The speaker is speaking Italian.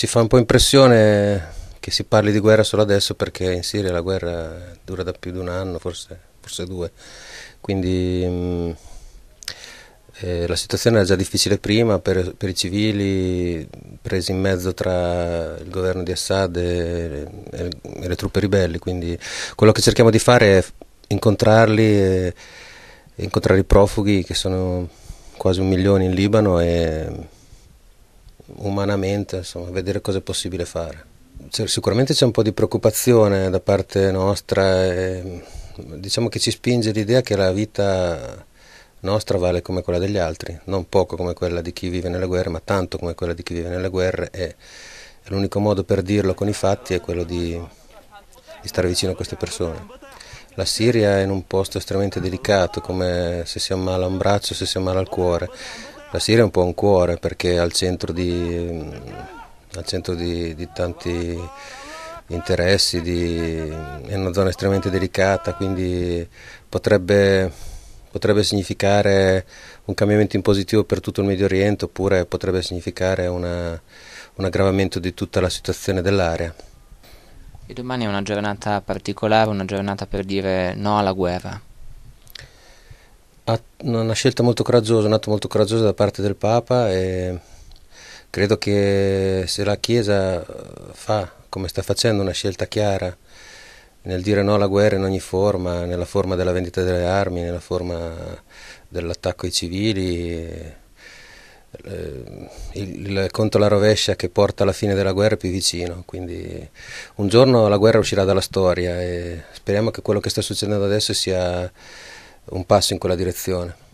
Ci fa un po' impressione che si parli di guerra solo adesso perché in Siria la guerra dura da più di un anno, forse, forse due, quindi mh, mm, eh, la situazione era già difficile prima per, per, i civili presi in mezzo tra il governo di Assad e, e, e, le truppe ribelli, quindi quello che cerchiamo di fare è incontrarli, e, incontrare i profughi che sono quasi un milione in Libano umanamente, insomma, vedere cosa è possibile fare. C'è, sicuramente c'è un po' di preoccupazione da parte nostra, e, diciamo che ci spinge l'idea che la vita nostra vale come quella degli altri, non poco come quella di chi vive nelle guerre, ma tanto come quella di chi vive nelle guerre e l'unico modo per dirlo con i fatti è quello di, di stare vicino a queste persone. La Siria è in un posto estremamente delicato, come se si ammala un braccio, se si ammala il cuore la Siria è un po' un cuore perché è al centro di, mm, al centro di, di tanti interessi, di, è una zona estremamente delicata, quindi potrebbe, potrebbe, significare un cambiamento in positivo per tutto il Medio Oriente oppure potrebbe significare una, un aggravamento di tutta la situazione dell'area. E domani è una giornata particolare, una giornata per dire no alla guerra una scelta molto coraggiosa, un atto molto coraggioso da parte del Papa e credo che se la Chiesa eh, fa, come sta facendo, una scelta chiara nel dire no alla guerra in ogni forma, nella forma della vendita delle armi, nella forma dell'attacco ai civili, eh, il, conto alla rovescia che porta alla fine della guerra è più vicino, quindi un giorno la guerra uscirà dalla storia e speriamo che quello che sta succedendo adesso sia un passo in quella direzione.